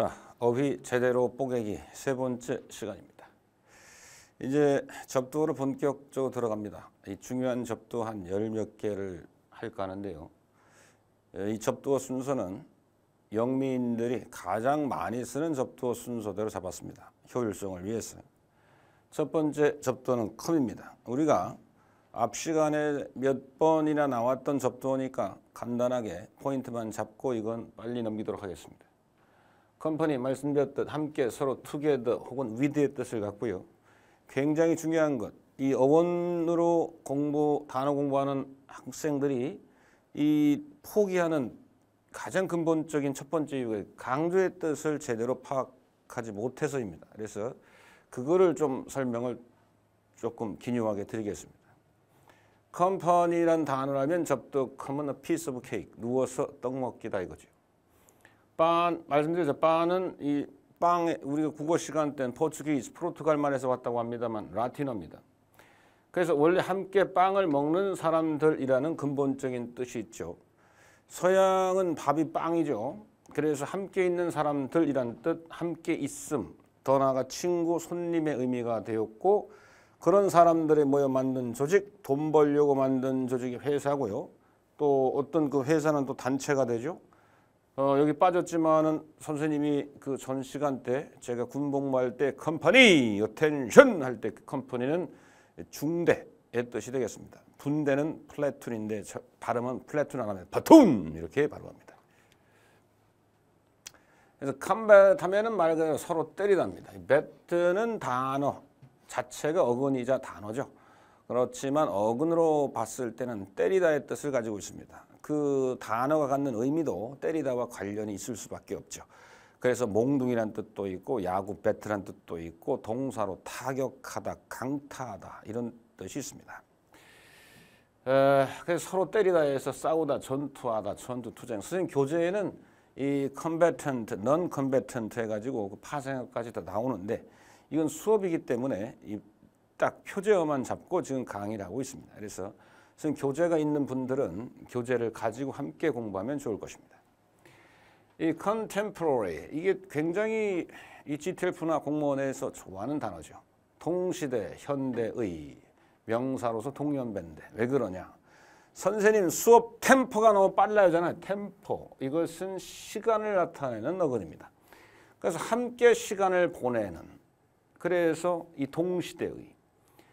자, 어휘 제대로 뽀개기 세 번째 시간입니다. 이제 접두어로 본격적으로 들어갑니다. 이 중요한 접두 한열 몇 개를 할까 하는데요. 예, 이 접두어 순서는 영미인들이 가장 많이 쓰는 접두어 순서대로 잡았습니다. 효율성을 위해서. 첫 번째 접두어는 컴입니다. 우리가 앞 시간에 몇 번이나 나왔던 접두어니까 간단하게 포인트만 잡고 이건 빨리 넘기도록 하겠습니다. 컴퍼니 말씀드렸듯 함께 서로 투게더 혹은 위드의 뜻을 갖고요. 굉장히 중요한 것, 이 어원으로 공부, 단어 공부하는 학생들이 이 포기하는 가장 근본적인 첫 번째 이유가 강조의 뜻을 제대로 파악하지 못해서입니다. 그래서 그거를 좀 설명을 조금 기묘하게 드리겠습니다. 컴퍼니란 단어라면 접도 common p i e 누워서 떡 먹기다 이거죠. 빤 말씀드렸죠. 빵은이 빵에 우리가 국어 시간 때는 포르투기즈 포르투갈 말에서 왔다고 합니다만 라틴어입니다. 그래서 원래 함께 빵을 먹는 사람들이라는 근본적인 뜻이 있죠. 서양은 밥이 빵이죠. 그래서 함께 있는 사람들이라는 뜻, 함께 있음, 더 나아가 친구, 손님의 의미가 되었고 그런 사람들이 모여 만든 조직, 돈 벌려고 만든 조직이 회사고요. 또 어떤 그 회사는 또 단체가 되죠. 어, 여기 빠졌지만은 선생님이 그 전 시간 때 제가 군복무할 때 컴퍼니 어텐션 할때 그 컴퍼니는 중대의 뜻이 되겠습니다. 분대는 플래툰인데 발음은 플래툰 안 하면 바툰 이렇게 발음합니다. 그래서 컴뱃하면은 말 그대로 서로 때리답니다. 배트는 단어 자체가 어근이자 단어죠. 그렇지만 어근으로 봤을 때는 때리다의 뜻을 가지고 있습니다. 그 단어가 갖는 의미도 때리다와 관련이 있을 수밖에 없죠. 그래서 몽둥이란 뜻도 있고 야구 배트란 뜻도 있고 동사로 타격하다, 강타하다 이런 뜻이 있습니다. 에, 그래서 서로 때리다 해서 싸우다, 전투하다, 전투 투쟁. 선생님 교재에는 이 combatant, 해가지고 그 파생어까지 다 나오는데 이건 수업이기 때문에 이 딱 표제어만 잡고 지금 강의를 하고 있습니다. 그래서 지금 교재가 있는 분들은 교재를 가지고 함께 공부하면 좋을 것입니다. 이 contemporary 이게 굉장히 이 GTL 푸나 공무원에서 좋아하는 단어죠. 동시대, 현대의 명사로서 동년배인데 왜 그러냐? 선생님 수업 템포가 너무 빨라요잖아요. 템포 이것은 시간을 나타내는 어근입니다. 그래서 함께 시간을 보내는 그래서 이 동시대의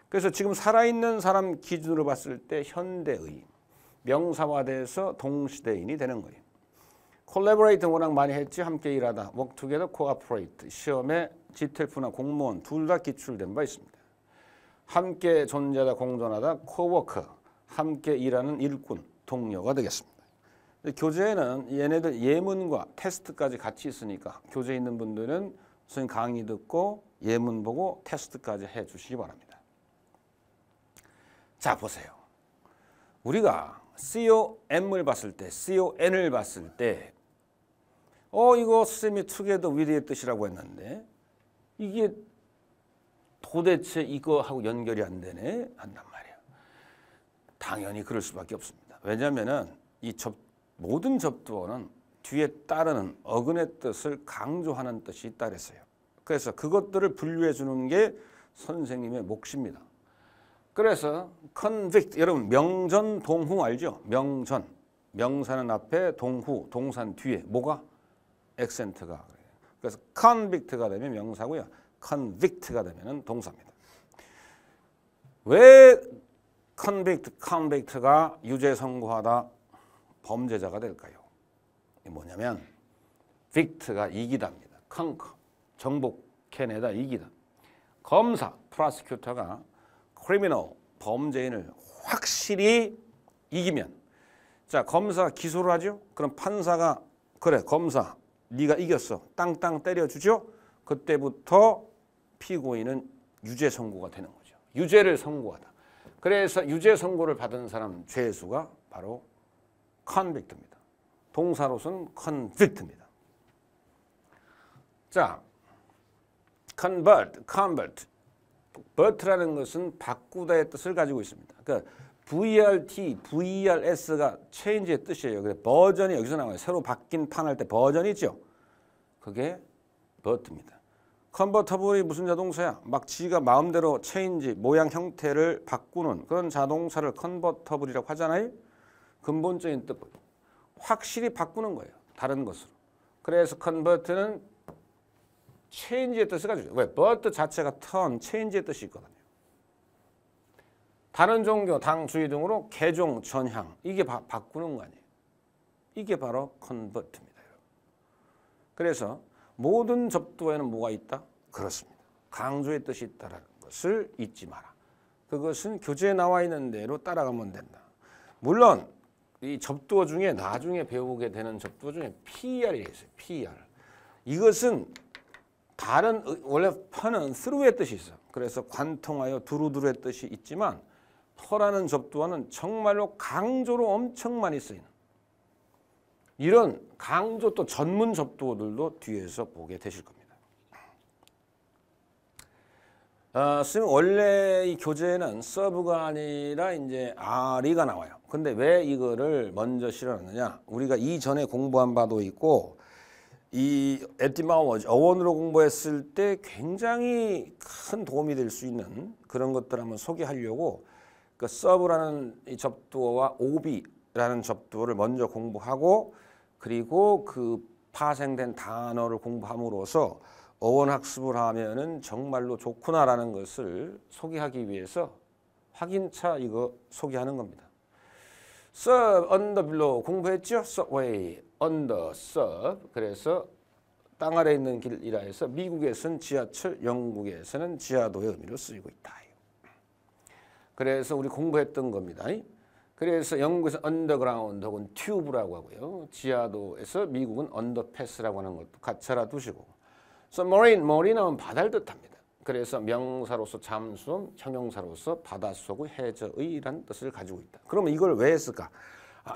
그래서 지금 살아있는 사람 기준으로 봤을 때 현대의 명사화돼서 동시대인이 되는 거예요. 콜레버레이트 워낙 많이 했지 함께 일하다, 워크투게더, 코아퍼레이트, 시험에 지텔프나 공무원 둘 다 기출된 바 있습니다. 함께 존재하다, 공존하다, 코워커, 함께 일하는 일꾼, 동료가 되겠습니다. 교재에는 얘네들 예문과 테스트까지 같이 있으니까 교재 있는 분들은 선생님 강의 듣고 예문 보고 테스트까지 해주시기 바랍니다. 자 보세요. 우리가 COM을 봤을 때, CON을 봤을 때, 어 이거 선생님이 투게더 위대의 뜻이라고 했는데 이게 도대체 이거하고 연결이 안 되네 한단 말이에요. 당연히 그럴 수밖에 없습니다. 왜냐하면 이 접, 모든 접두어는 뒤에 따르는 어근의 뜻을 강조하는 뜻이 따랐어요. 그래서 그것들을 분류해 주는 게 선생님의 몫입니다. 그래서 convict 여러분 명전 동후 알죠? 명전 명사는 앞에 동후 동산 뒤에 뭐가 액센트가 그래서 convict가 되면 명사고요. convict가 되면 동사입니다. 왜 convict, convict가 유죄 선고하다 범죄자가 될까요? 뭐냐면 vict가 이기다입니다. conquer 정복 캐내다 이기다. 검사 prosecutor가 크리미널 범죄인을 확실히 이기면 자 검사 기소를 하죠. 그럼 판사가 그래 검사 네가 이겼어 땅땅 때려주죠. 그때부터 피고인은 유죄 선고가 되는 거죠. 유죄를 선고하다. 그래서 유죄 선고를 받은 사람 죄수가 바로 컨빅트입니다. 동사로서는 컨빅트입니다. 자, convert, convert 버트라는 것은 바꾸다의 뜻을 가지고 있습니다. 그러니까 VRT, VRS가 체인지의 뜻이에요. 그래서 버전이 여기서 나와요. 새로 바뀐 판할때 버전이 죠 그게 버트입니다. 컨버터블이 무슨 자동차야? 막 지가 마음대로 체인지, 모양 형태를 바꾸는 그런 자동차를 컨버터블이라고 하잖아요. 근본적인 뜻, 확실히 바꾸는 거예요. 다른 것으로. 그래서 컨버트는 체인지의 뜻을 가지고 왜? but 자체가 turn, 체인지의 뜻이 있거든요. 다른 종교, 당, 주의 등으로 개종, 전향 이게 바, 꾸는거 아니에요. 이게 바로 컨버트입니다. 그래서 모든 접두에는 뭐가 있다? 그렇습니다. 강조의 뜻이 있다는 것을 잊지 마라. 그것은 교재에 나와 있는 대로 따라가면 된다. 물론 이 접두어 중에 나중에 배우게 되는 접두어 중에 PR이 있어요. PR. 이것은 다른 원래 파는 스루의 뜻이 있어. 그래서 관통하여 두루두루의 뜻이 있지만 터라는 접두어는 정말로 강조로 엄청 많이 쓰이는 이런 강조 또 전문 접두어들도 뒤에서 보게 되실 겁니다. 아, 원래 이 교재에는 서브가 아니라 이제 아리가 나와요. 근데 왜 이거를 먼저 실어놨느냐? 우리가 이전에 공부한 바도 있고 이 에티마워 오 어원으로 공부했을 때 굉장히 큰 도움이 될 수 있는 그런 것들 한번 소개하려고 그 서브라는 이 접두어와 오비라는 접두어를 먼저 공부하고 그리고 그 파생된 단어를 공부함으로써 어원 학습을 하면은 정말로 좋구나라는 것을 소개하기 위해서 확인차 이거 소개하는 겁니다. 서브 언더블로 공부했죠? 서웨이 언더 서브 그래서 땅 아래 있는 길이라 해서 미국에서는 지하철, 영국에서는 지하도의 의미로 쓰이고 있다. 그래서 우리 공부했던 겁니다. 그래서 영국에서 언더그라운드 혹은 튜브라고 하고요. 지하도에서 미국은 언더패스라고 하는 것도 같이 알아두시고. 그래서 머린, 머린하면 바다를 뜻합니다. 그래서 명사로서 잠수함, 형용사로서 바닷속 해저의란 뜻을 가지고 있다. 그러면 이걸 왜 했을까?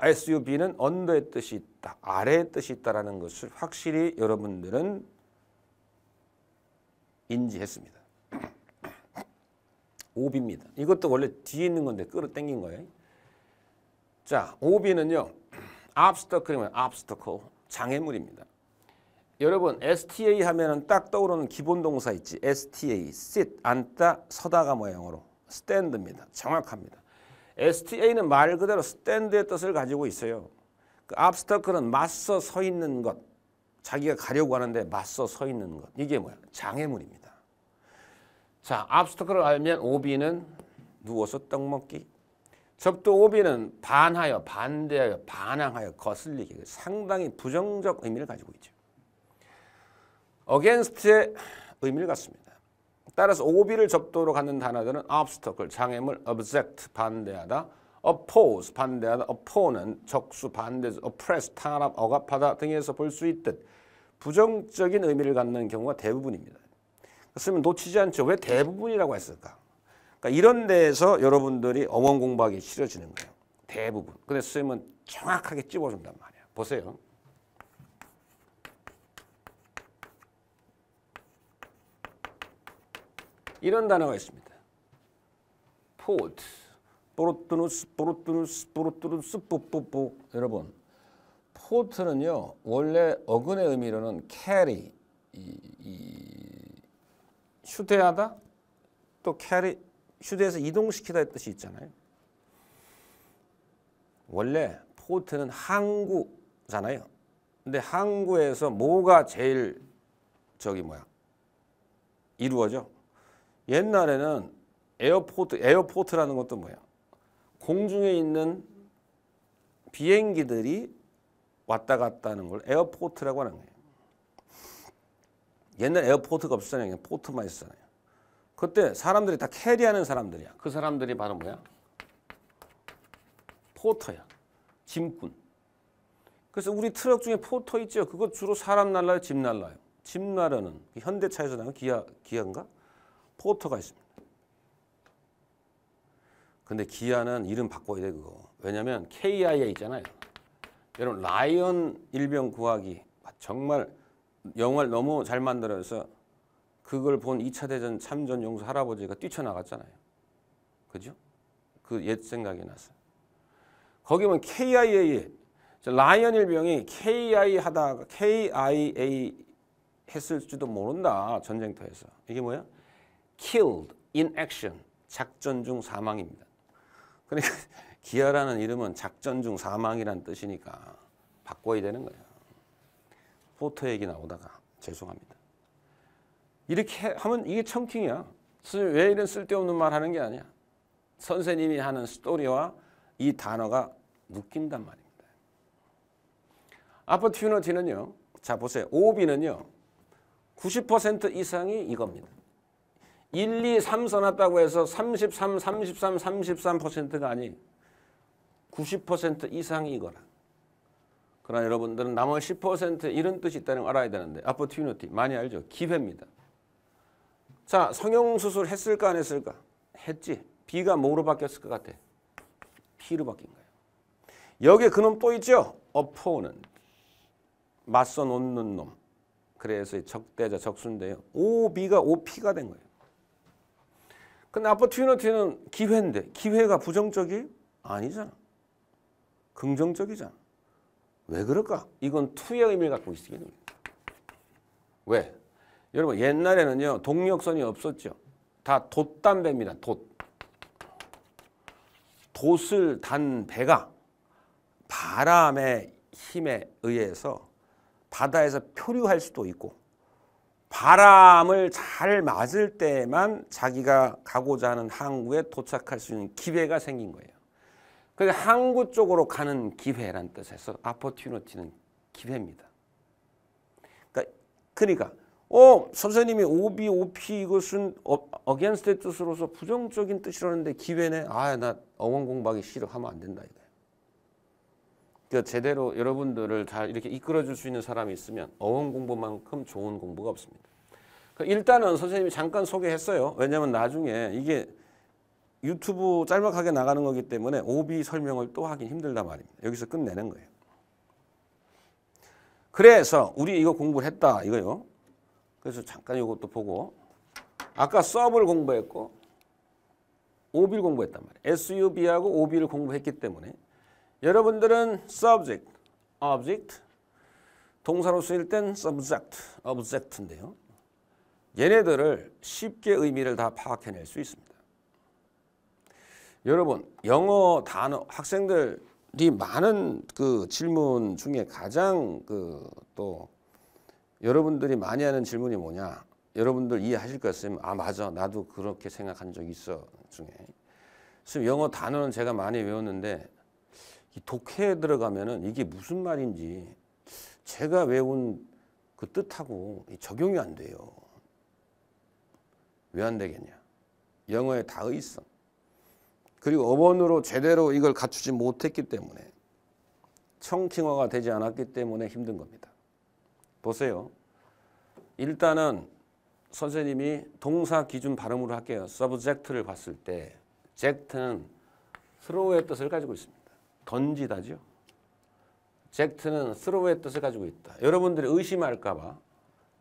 SUV는 언더의 뜻이 있다, 아래의 뜻이 있다라는 것을 확실히 여러분들은 인지했습니다. 오비입니다. 이것도 원래 뒤에 있는 건데 끌어 당긴 거예요. 자, 오비는요. obstacle이면 obstacle, 장애물입니다. 여러분 STA 하면은 딱 떠오르는 기본 동사 있지. STA, sit, 앉다, 서다가 모양으로 뭐 stand입니다. 정확합니다. STA는 말 그대로 스탠드의 뜻을 가지고 있어요. 그 압스터크는 맞서 서 있는 것. 자기가 가려고 하는데 맞서 서 있는 것. 이게 뭐야? 장애물입니다. 자, 압스터크를 알면 오비는 누워서 떡 먹기. 접두 오비는 반하여, 반대하여, 반항하여, 거슬리기. 상당히 부정적 의미를 가지고 있죠. 어겐스트의 의미를 갖습니다. 따라서 오비를 접도로 갖는 단어들은 obstacle, 장애물, object, 반대하다, oppose, 반대하다, opponent, 적수, 반대, oppress, 탄압, 억압하다 등에서 볼 수 있듯 부정적인 의미를 갖는 경우가 대부분입니다. 쓰면 놓치지 않죠. 왜 대부분이라고 했을까? 그러니까 이런 데에서 여러분들이 어원 공부하기 싫어지는 거예요. 대부분. 근데 쓰면 정확하게 찝어준단 말이야. 보세요. 이런 단어가 있습니다. 포트, 보로투누스, 보로투누스, 보로투누스, 뽀뽀뽀 여러분 포트는요 원래 어근의 의미로는 캐리 이, 이, 휴대하다 또 캐리 휴대해서 이동시키다 의 뜻이 있잖아요. 원래 포트는 항구잖아요. 근데 항구에서 뭐가 제일 저기 뭐야 이루어져? 옛날에는 에어포트, 에어포트라는 것도 뭐야? 공중에 있는 비행기들이 왔다 갔다 하는 걸 에어포트라고 하는 거예요. 옛날 에어포트가 없었잖아요. 그냥 포트만 있었잖아요. 그때 사람들이 다 캐리하는 사람들이야. 그 사람들이 바로 뭐야? 포터야. 짐꾼. 그래서 우리 트럭 중에 포터 있죠. 그거 주로 사람 날라요, 집 날라요. 집 나르는 현대차에서 나온 기아 기아인가? 포터가 있습니다. 근데 기아는 이름 바꿔야 돼 그거. 왜냐면 KIA 있잖아요. 여러분 라이언 일병 구하기 아, 정말 영화를 너무 잘 만들어서 그걸 본 2차 대전 참전 용수 할아버지가 뛰쳐나갔잖아요. 그죠? 그 옛 생각이 났어요. 거기 보면 KIA 라이언 일병이 KIA 하다가 KIA 했을지도 모른다 전쟁터에서 이게 뭐야? killed in action 작전 중 사망입니다. 그러니까 기아라는 이름은 작전 중 사망이란 뜻이니까 바꿔야 되는 거예요. 포터 얘기 나오다가 죄송합니다. 이렇게 하면 이게 청킹이야. 왜 이런 쓸데없는 말 하는 게 아니야. 선생님이 하는 스토리와 이 단어가 묶인단 말입니다. 아포튜너티는요. 자 보세요. 오비는요. 90% 이상이 이겁니다. 1, 2, 3 써놨다고 해서 33, 33, 33%가 아닌 90% 이상이거나 그러나 여러분들은 나머지 10% 이런 뜻이 있다는 걸 알아야 되는데 opportunity 많이 알죠? 기회입니다. 자 성형수술 했을까 안 했을까? 했지. B가 뭐로 바뀌었을 것 같아? P로 바뀐 거예요. 여기에 그놈 또 있죠? 어포는 맞서 놓는 놈. 그래서 적대자 적수인데요. OB가 OP가 된 거예요. 근데 아포티노티는 기회인데 기회가 부정적이 아니잖아. 긍정적이잖아. 왜 그럴까? 이건 투의 의미를 갖고 있기 때 왜? 여러분 옛날에는요 동력선이 없었죠. 다 돛담배입니다. 돛. 돛을 단 배가 바람의 힘에 의해서 바다에서 표류할 수도 있고 바람을 잘 맞을 때만 자기가 가고자 하는 항구에 도착할 수 있는 기회가 생긴 거예요. 그래서 항구 쪽으로 가는 기회란 뜻에서 아포티노티는 기회입니다. 그러니까, 그러니까 어, 선생님이 오비 오피 이것은 어, 게인스트 뜻으로서 부정적인 뜻이라는데 기회네. 아, 나 어원 공부하기 싫어 하면 안 된다 이거. 그러니까 제대로 여러분들을 다 이렇게 이끌어줄 수 있는 사람이 있으면 어원 공부만큼 좋은 공부가 없습니다. 그러니까 일단은 선생님이 잠깐 소개했어요. 왜냐하면 나중에 이게 유튜브 짤막하게 나가는 거기 때문에 오비 설명을 또 하긴 힘들단 말입니다. 여기서 끝내는 거예요. 그래서 우리 이거 공부를 했다 이거요. 그래서 잠깐 이것도 보고 아까 서브를 공부했고 오비를 공부했단 말이에요. SUB하고 오비를 공부했기 때문에 여러분들은 subject, object, 동사로 쓰일 땐 subject, object인데요. 얘네들을 쉽게 의미를 다 파악해낼 수 있습니다. 여러분 영어 단어 학생들이 많은 그 질문 중에 가장 그또 여러분들이 많이 하는 질문이 뭐냐 여러분들 이해하실 것 같으면 아 맞아 나도 그렇게 생각한 적 있어 중에 지금 영어 단어는 제가 많이 외웠는데 이 독해에 들어가면은 이게 무슨 말인지 제가 외운 그 뜻하고 적용이 안 돼요. 왜 안 되겠냐? 영어에 다의성. 그리고 어원으로 제대로 이걸 갖추지 못했기 때문에 청킹어가 되지 않았기 때문에 힘든 겁니다. 보세요. 일단은 선생님이 동사 기준 발음으로 할게요. subject를 봤을 때 j e c t 는 throw의 뜻을 가지고 있습니다. 던지다죠. 젝트는 스로우의 뜻을 가지고 있다. 여러분들이 의심할까봐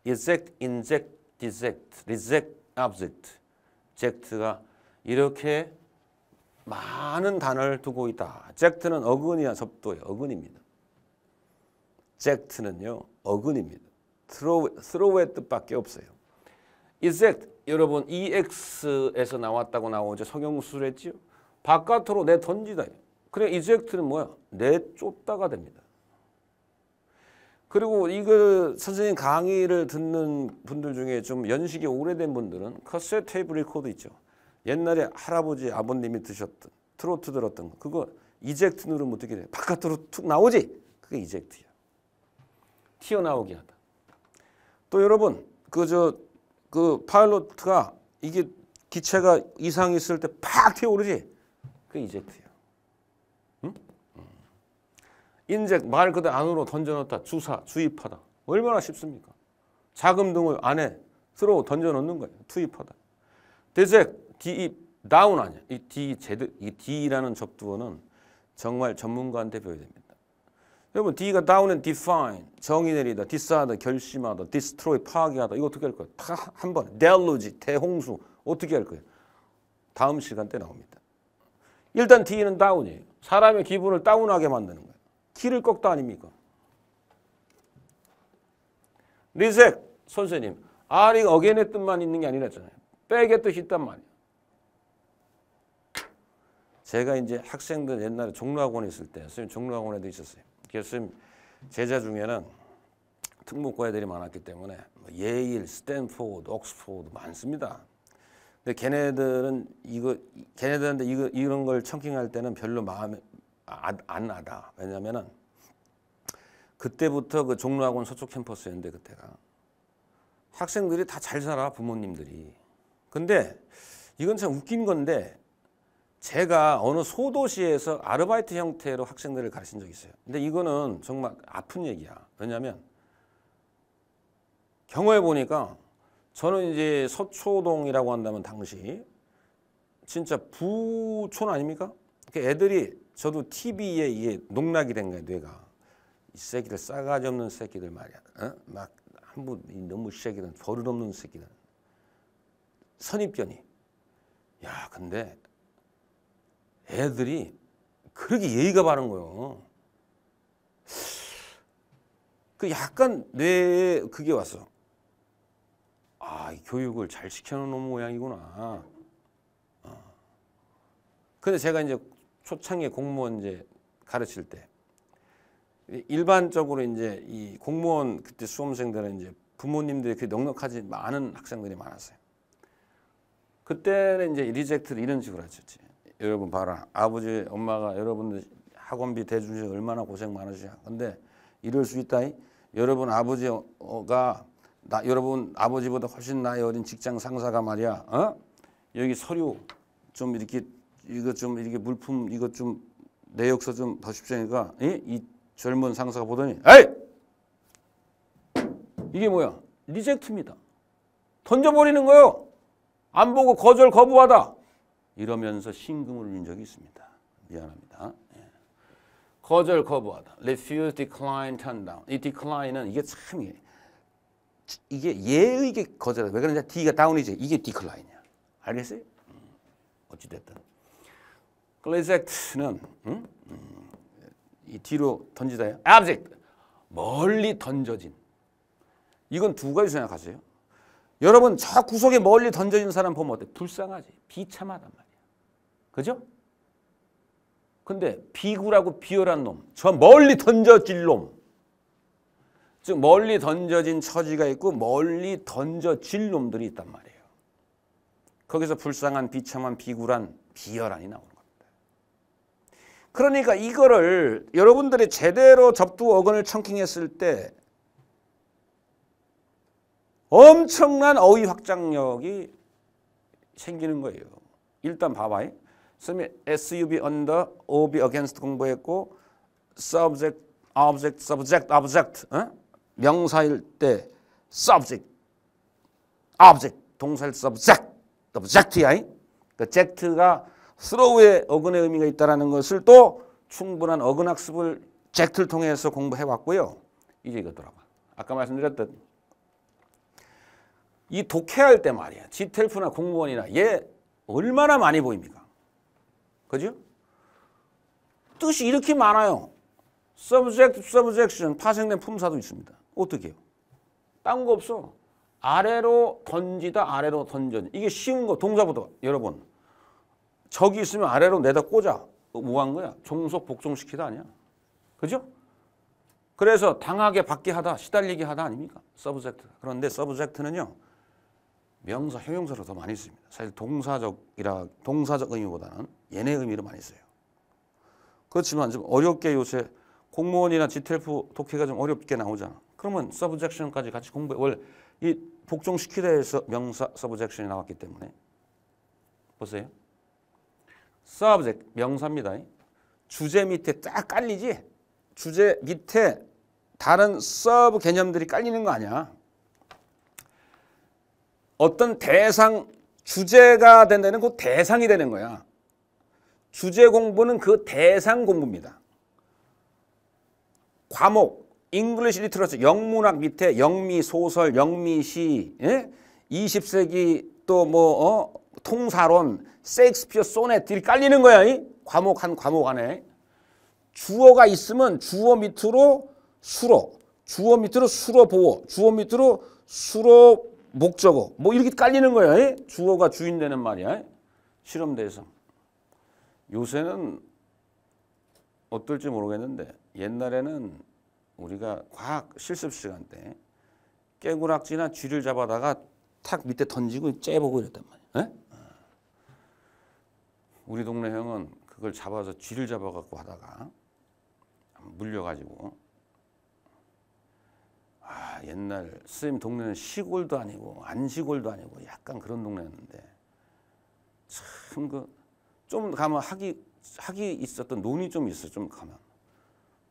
eject, inject, deject, reject, object, 젝트가 이렇게 많은 단어를 두고 있다. 젝트는 어근이나 접도예 어근입니다. 젝트는요. 어근입니다. throw, throw의 뜻밖에 없어요. eject, 여러분 EX에서 나왔다고 나오죠. 성형수술 했지요. 바깥으로 내 던지다. 그래 이젝트는 뭐야? 내쫓다가 됩니다. 그리고 이거 그 선생님 강의를 듣는 분들 중에 좀 연식이 오래된 분들은 카세 테이프 리코드 있죠. 옛날에 할아버지 아버님이 드셨던 트로트 들었던 거 그거 이젝트 누르면 어떻게 돼? 바깥으로 툭 나오지? 그게 이젝트야. 튀어나오게 하다. 또 여러분 그저그 그, 그 파일럿가 이게 기체가 이상 있을 때 팍 튀어오르지? 그게 이젝트야. 인제말 그대로 안으로 던져넣다 주사 주입하다 얼마나 쉽습니까? 자금 등을 안에 들어 던져놓는 거예요. 투입하다. 대색 디입 다운 아니야. 이 D 제대 이 D라는 접두어는 정말 전문가한테 배워야 됩니다. 여러분 D가 다운은 d e f 정의 내리다, 디스하다, 결심하다, d e s t r 파괴하다 이거 어떻게 할 거예요? 한 번. d e l u 대홍수 어떻게 할 거예요? 다음 시간 때 나옵니다. 일단 D는 다운이에요. 사람의 기분을 다운하게 만드는 거예요. 길을 꺾도 아닙니까? 리색 선생님, 아리 어게의 뜻만 있는 게 아니라잖아요. 백의 뜻이 있단 말이에요. 제가 이제 학생들 옛날에 종로학원에 있을 때 선생님 종로학원에도 있었어요. 그래서 선생님 제자 중에는 특목고 애들이 많았기 때문에 뭐 예일, 스탠포드, 옥스포드 많습니다. 근데 걔네들은 이거 걔네들한테 이거 이런 걸 청킹할 때는 별로 마음에 아, 안 하다. 왜냐면은 그때부터 그 종로학원 서초 캠퍼스였는데 그때가 학생들이 다 잘 살아 부모님들이. 근데 이건 참 웃긴 건데 제가 어느 소도시에서 아르바이트 형태로 학생들을 가르친 적이 있어요. 근데 이거는 정말 아픈 얘기야. 왜냐면 경험해 보니까 저는 이제 서초동이라고 한다면 당시 진짜 부촌 아닙니까? 그러니까 애들이 저도 TV에 이게 농락이 된 거야 뇌가 이 새끼들 싸가지 없는 새끼들 말이야 어? 막 한번 너무 새끼들 버릇없는 새끼들 선입견이 야 근데 애들이 그렇게 예의가 바른 거예요 그 약간 뇌에 그게 왔어 아 교육을 잘 시켜놓은 모양이구나 어. 근데 제가 이제 초창기 공무원 이제 가르칠 때 일반적으로 이제 이 공무원 그때 수험생들은 이제 부모님들이 그 넉넉하지 않은 학생들이 많았어요. 그때는 이제 리젝트를 이런 식으로 하셨지. 여러분 봐라. 아버지, 엄마가 여러분들 학원비 대주셔 얼마나 고생 많으시냐. 근데 이럴 수 있다. 여러분 아버지가 나, 여러분 아버지보다 훨씬 나이 어린 직장 상사가 말이야. 어? 여기 서류 좀 이렇게 이거 좀 이렇게 물품 이거 좀내역사좀 보십시오니까 이? 젊은 상사가 보더니 에이 이게 뭐야 리젝트입니다 던져버리는 거요 안 보고 거절 거부하다 이러면서 신금을 울린 적이 있습니다 미안합니다 예. 거절 거부하다 refuse decline turn down 이 decline은 이게 참 이게, 이게 예의게 거절하다 왜 그러냐 D가 다운이지 이게 decline이야 알겠어요? 음. 어찌됐든 글리젝트는 음? 이 뒤로 던지다요. object 멀리 던져진. 이건 두 가지 생각하세요. 여러분 저 구석에 멀리 던져진 사람 보면 어때? 불쌍하지. 비참하단 말이야. 그죠? 근데 비굴하고 비열한 놈, 저 멀리 던져질 놈. 즉 멀리 던져진 처지가 있고 멀리 던져질 놈들이 있단 말이에요. 거기서 불쌍한, 비참한, 비굴한, 비열한이 나오는 그러니까 이거를 여러분들이 제대로 접두 어근을 청킹했을 때 엄청난 어휘 확장력이 생기는 거예요. 일단 봐봐요. 선생님이 SUB under, OB against 공부했고 subject, object, subject, object 어? 명사일 때 subject, object 동사일 subject, object야. 그 object가 스로우에 어근의 의미가 있다는 것을 또 충분한 어근학습을 잭트를 통해서 공부해 왔고요. 이제 이거 돌아봐. 아까 말씀드렸던 이 독해할 때 말이야. 지텔프나 공무원이나 얘 얼마나 많이 보입니까? 그죠? 뜻이 이렇게 많아요. subject, subjection, 파생된 품사도 있습니다. 어떻게 해요? 딴 거 없어. 아래로 던지다, 아래로 던져. 이게 쉬운 거, 동사부터 여러분. 적이 있으면 아래로 내다 꽂아. 뭐한 거야? 종속 복종시키다 아니야. 그죠? 그래서 당하게 받게 하다, 시달리게 하다 아닙니까? 서브젝트. 그런데 서브젝트는요. 명사, 형용사로 더 많이 씁니다. 사실 동사적이라 동사적 의미보다는 얘네 의미로 많이 써요. 그렇지만 좀 어렵게 요새 공무원이나 지텔프 독해가 좀 어렵게 나오잖아. 그러면 서브젝션까지 같이 공부해. 원래 이 복종시키다에서 명사 서브젝션이 나왔기 때문에 보세요. subject 명사입니다. 주제 밑에 딱 깔리지? 주제 밑에 다른 서브 개념들이 깔리는 거 아니야. 어떤 대상 주제가 된다는 그 대상이 되는 거야. 주제 공부는 그 대상 공부입니다. 과목 잉글리시 리트러처 영문학 밑에 영미 소설, 영미시 예? 20세기 또뭐 어? 통사론, 섹스피어 소네트를 깔리는 거야. 이? 과목 한 과목 안에. 주어가 있으면 주어 밑으로 수로, 주어 밑으로 수로 보호, 주어 밑으로 수로 목적어. 뭐 이렇게 깔리는 거야. 이? 주어가 주인 되는 말이야. 실험대에서. 요새는 어떨지 모르겠는데 옛날에는 우리가 과학 실습 시간 때 깨구락지나 쥐를 잡아다가 탁 밑에 던지고 째보고 이랬단 말이야. 에? 우리 동네 형은 그걸 잡아서 쥐를 잡아갖고 하다가 물려가지고 아 옛날 스님 동네는 시골도 아니고 안시골도 아니고 약간 그런 동네였는데 참 그 좀 가면 학이 학이 있었던 논이 좀 있어 좀 가면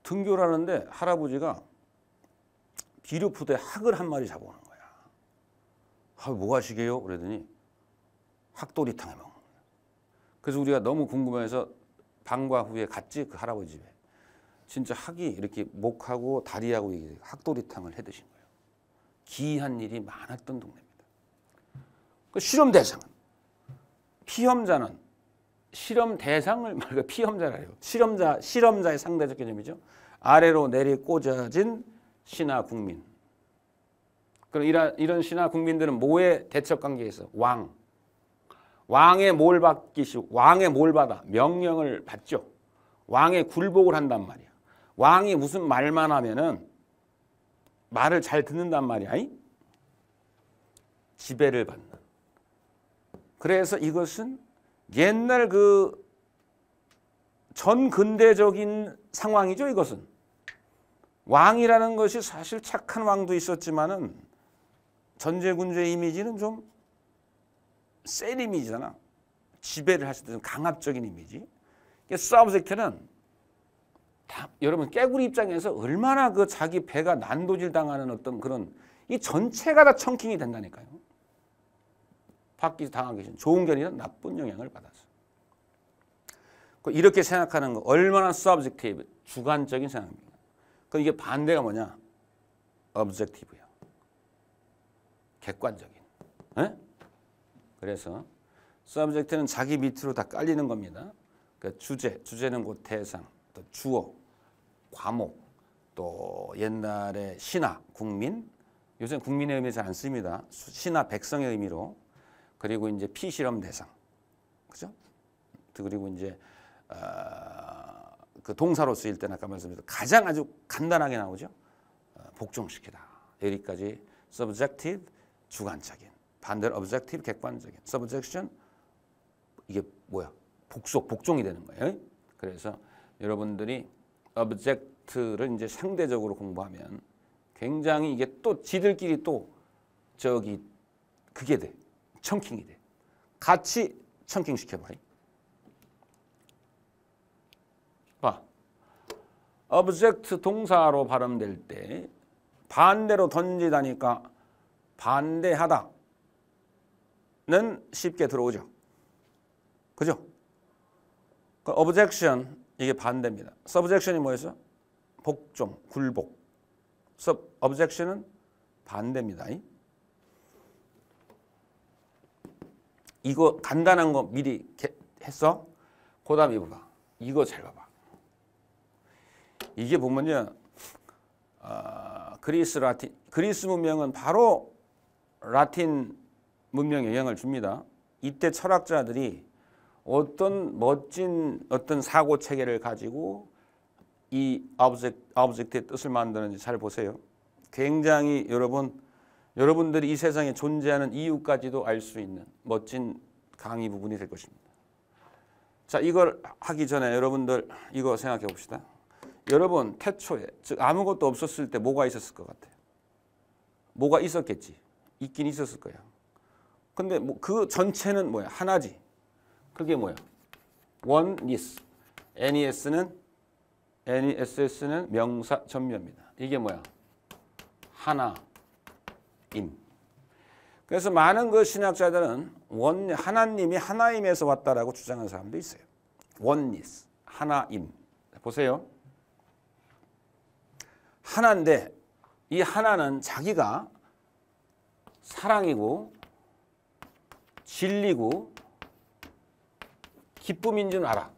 등교를 하는데 할아버지가 비료푸대 학을 한 마리 잡아오는 거야. 아, 뭐 하시게요? 그랬더니 학도리탕 해먹 그래서 우리가 너무 궁금해서 방과 후에 갔지 그 할아버지 집에. 진짜 학이 이렇게 목하고 다리하고 학도리탕을 해 드신 거예요. 기이한 일이 많았던 동네입니다. 그 실험 대상은 피험자는 실험 대상을 말고 피험자라요. 실험자 실험자의 상대적 개념이죠. 아래로 내리 꽂아진 신하 국민. 그럼 이런 이런 신하 국민들은 뭐에 대척 관계에서 왕, 왕의 뭘받기시 왕의 뭘 받아? 명령을 받죠. 왕의 굴복을 한단 말이야. 왕이 무슨 말만 하면은 말을 잘 듣는단 말이야. 지배를 받는. 그래서 이것은 옛날 그 전근대적인 상황이죠. 이것은. 왕이라는 것이 사실 착한 왕도 있었지만은 전제군주의 이미지는 좀센 이미지잖아. 지배를 하실 때는 강압적인 이미지. 그러니까 사우세케는 여러분 깨구리 입장에서 얼마나 그 자기 배가 난도질 당하는 어떤 그런 이 전체가 다 청킹이 된다니까요. 밖에 당하고 계신 좋은 견이나 나쁜 영향을 받아서. 그 이렇게 생각하는 거 얼마나 subjective, 주관적인 생각입니다. 그럼 이게 반대가 뭐냐? objective야. 객관적인. 에? 예? 그래서 subject는 자기 밑으로 다 깔리는 겁니다. 그러니까 주제, 주제는 곧 대상, 또 주어, 과목, 또 옛날에 신하, 국민, 요새 국민의 의미 잘안 씁니다. 신하, 백성의 의미로 그리고 이제 피실험 대상, 그죠? 그리고 이제 어, 그 동사로 쓰일 때는 아까 말씀드린 가장 아주 간단하게 나오죠. 아, 복종시키다. 여기까지 subjective 주관적인. 반대로 objective 객관적인. subjection 이게 뭐야? 복속, 복종이 되는 거예요. 그래서 여러분들이 object를 이제 상대적으로 공부하면 굉장히 이게 또 지들끼리 또 저기 그게 돼. 청킹이 돼. 같이 청킹 시켜봐요. 봐. object 동사로 발음될 때 반대로 던지다니까 반대하다. 는 쉽게 들어오죠. 그죠? 그 objection 이게 반대입니다. subjection이 뭐였어? 복종, 굴복. sub objection은 반대입니다. 이거 간단한 거 미리 했어? 그다음 이거 봐. 이거 잘 봐봐. 이게 보면요. 어, 그리스 라틴 그리스 문명은 바로 라틴 문명에 영향을 줍니다. 이때 철학자들이 어떤 멋진 어떤 사고 체계를 가지고 이 오브젝트, 오브젝트의 뜻을 만드는지 잘 보세요. 굉장히 여러분 여러분들이 이 세상에 존재하는 이유까지도 알 수 있는 멋진 강의 부분이 될 것입니다. 자, 이걸 하기 전에 여러분들 이거 생각해 봅시다. 여러분 태초에 즉 아무것도 없었을 때 뭐가 있었을 것 같아요? 뭐가 있었겠지? 있긴 있었을 거예요. 근데 뭐그 전체는 뭐야? 하나지. 그게 뭐야? 원 니스. NES는 NESS는 명사 전면입니다. 이게 뭐야? 하나 임. 그래서 많은 그 신학자들은 원 하나님이 하나임에서 왔다라고 주장하는 사람도 있어요. 원니스 하나임. 보세요. 하나인데 이 하나는 자기가 사랑이고 진리고 기쁨인 줄 알아.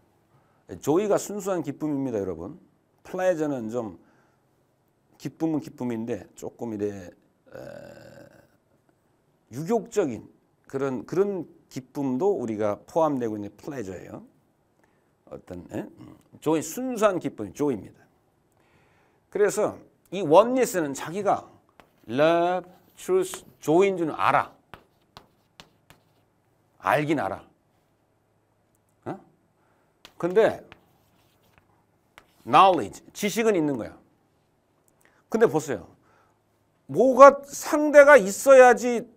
조이가 순수한 기쁨입니다, 여러분. 플레저는 좀 기쁨은 기쁨인데 조금 이래 유격적인 그런 그런 기쁨도 우리가 포함되고 있는 플레저예요. 어떤 에? 조이 순수한 기쁨이 조입니다. 그래서 이 원리스는 자기가 love, truth, joy인 줄 알아. 알긴 알아. 어? 근데 knowledge, 지식은 있는 거야. 근데 보세요. 뭐가 상대가 있어야지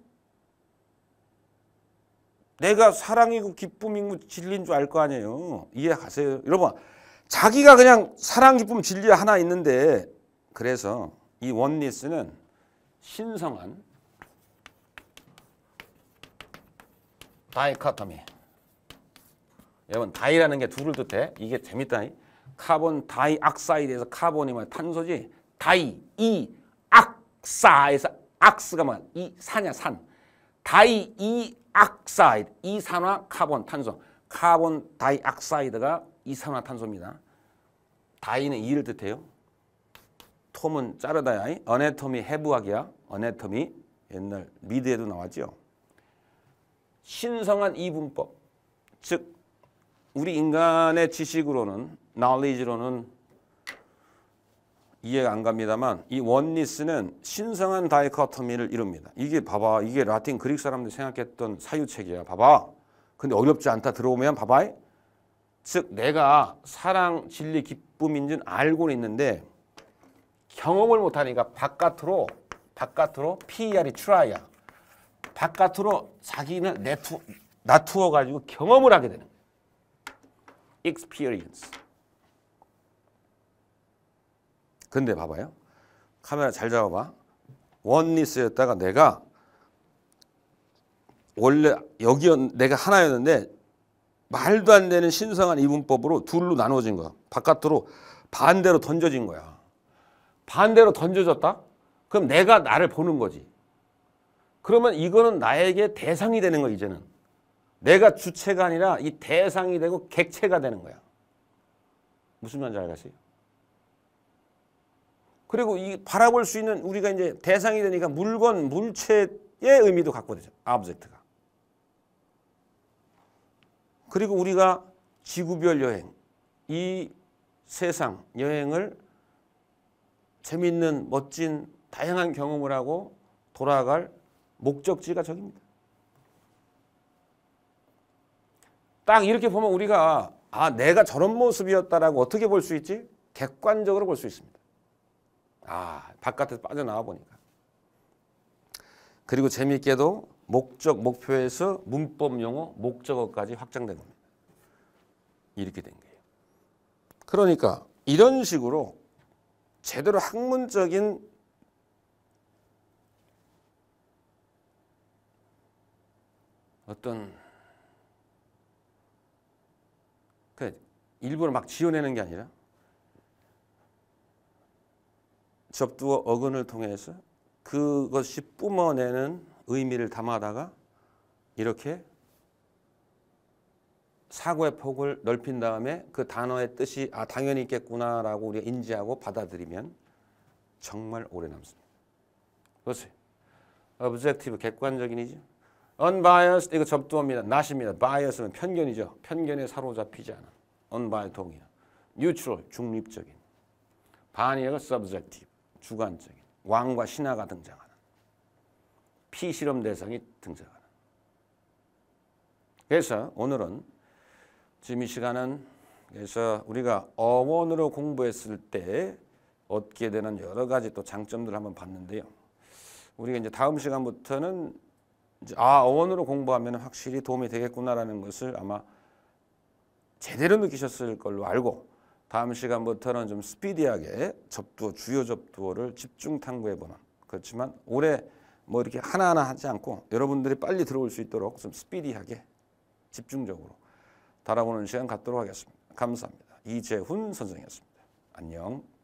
내가 사랑이고 기쁨이고 진리인 줄 알 거 아니에요. 이해 가세요. 여러분, 자기가 그냥 사랑, 기쁨, 진리 하나 있는데 그래서 이 원리스는 신성한 다이카토미. 여러분 다이라는 게 둘을 뜻해. 이게 재밌다. 카본 다이악사이드에서 카본이 말 탄소지. 다이, 이, 악사에서 악스가 말이 산이야 산. 다이, 이, 악사이드. 이산화 카본 탄소. 카본 다이악사이드가 이산화탄소입니다. 다이는 이를 뜻해요. 톰은 자르다야. 어네토미 해부학이야. 어네토미 옛날 미드에도 나왔죠. 신성한 이분법 즉 우리 인간의 지식으로는 knowledge로는 이해가 안 갑니다만 이 원리스는 신성한 다이커터미를 이룹니다. 이게 봐봐 이게 라틴 그릭 사람들이 생각했던 사유책이야 봐봐 근데 어렵지 않다 들어오면 봐봐 즉 내가 사랑 진리 기쁨인지 알고는 있는데 경험을 못하니까 바깥으로 바깥으로 PER이 트라이야 바깥으로 자기는 내투, 놔투어 가지고 경험을 하게 되는 experience. 근데 봐봐요. 카메라 잘 잡아봐. 원리스였다가 내가 원래 여기 내가 하나였는데 말도 안 되는 신성한 이분법으로 둘로 나눠진 거야. 바깥으로 반대로 던져진 거야. 반대로 던져졌다? 그럼 내가 나를 보는 거지. 그러면 이거는 나에게 대상이 되는 거 이제는. 내가 주체가 아니라 이 대상이 되고 객체가 되는 거야. 무슨 말인지 알겠어요? 그리고 이 바라볼 수 있는 우리가 이제 대상이 되니까 물건, 물체의 의미도 갖고 되죠. 아브젝트가. 그리고 우리가 지구별 여행, 이 세상 여행을 재밌는 멋진 다양한 경험을 하고 돌아갈 목적지가 저깁니다. 딱 이렇게 보면 우리가 아 내가 저런 모습이었다라고 어떻게 볼 수 있지? 객관적으로 볼 수 있습니다. 아 바깥에서 빠져나와 보니까. 그리고 재미있게도 목적 목표에서 문법 용어 목적어까지 확장된 겁니다. 이렇게 된 거예요. 그러니까 이런 식으로 제대로 학문적인 어떤 그 일부러 막 지어내는 게 아니라 접두어 어근을 통해서 그것이 뿜어내는 의미를 담아다가 이렇게 사고의 폭을 넓힌 다음에 그 단어의 뜻이 아 당연히 있겠구나라고 우리가 인지하고 받아들이면 정말 오래 남습니다. 그것을 objective 객관적인이죠. unbiased 이거 접두어입니다. not입니다. bias는 편견이죠. 편견에 사로잡히지 않은 unbiased 동의 neutral 중립적인. 반의가 subjective 주관적인. 왕과 신하가 등장하는. 피실험 대상이 등장하는. 그래서 오늘은 지금 이 시간은 그래서 우리가 어원으로 공부했을 때 얻게 되는 여러 가지 또 장점들을 한번 봤는데요. 우리가 이제 다음 시간부터는 아 어원으로 공부하면 확실히 도움이 되겠구나라는 것을 아마 제대로 느끼셨을 걸로 알고 다음 시간부터는 좀 스피디하게 접두어 주요 접두어를 집중 탐구해 보는 그렇지만 올해 뭐 이렇게 하나하나 하지 않고 여러분들이 빨리 들어올 수 있도록 좀 스피디하게 집중적으로 달아보는 시간 갖도록 하겠습니다. 감사합니다. 이재훈 선생이었습니다. 안녕.